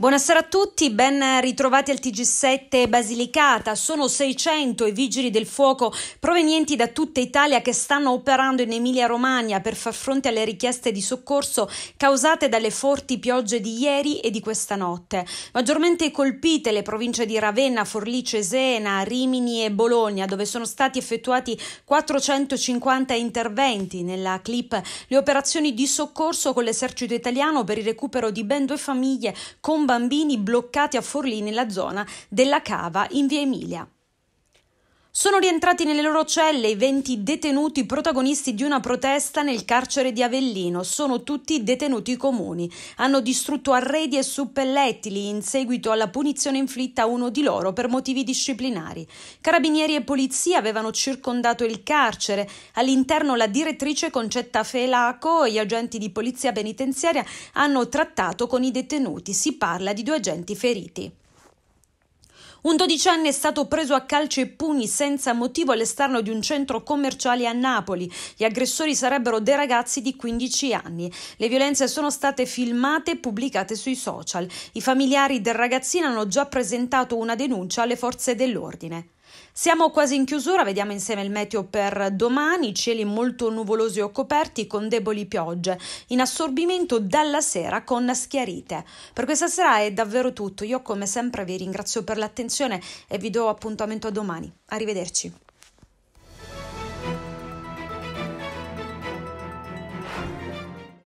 Buonasera a tutti, ben ritrovati al TG7 Basilicata. Sono 600 i vigili del fuoco provenienti da tutta Italia che stanno operando in Emilia-Romagna per far fronte alle richieste di soccorso causate dalle forti piogge di ieri e di questa notte. Maggiormente colpite le province di Ravenna, Forlì, Cesena, Rimini e Bologna, dove sono stati effettuati 450 interventi. Nella clip le operazioni di soccorso con l'esercito italiano per il recupero di ben due famiglie combattuti bambini bloccati a Forlì nella zona della cava in via Emilia. Sono rientrati nelle loro celle i 20 detenuti protagonisti di una protesta nel carcere di Avellino. Sono tutti detenuti comuni. Hanno distrutto arredi e suppellettili in seguito alla punizione inflitta a uno di loro per motivi disciplinari. Carabinieri e polizia avevano circondato il carcere. All'interno la direttrice Concetta Felaco e gli agenti di polizia penitenziaria hanno trattato con i detenuti. Si parla di due agenti feriti. Un dodicenne è stato preso a calci e pugni senza motivo all'esterno di un centro commerciale a Napoli. Gli aggressori sarebbero dei ragazzi di 15 anni. Le violenze sono state filmate e pubblicate sui social. I familiari del ragazzino hanno già presentato una denuncia alle forze dell'ordine. Siamo quasi in chiusura, vediamo insieme il meteo per domani, cieli molto nuvolosi o coperti con deboli piogge, in assorbimento dalla sera con schiarite. Per questa sera è davvero tutto, io come sempre vi ringrazio per l'attenzione e vi do appuntamento a domani. Arrivederci.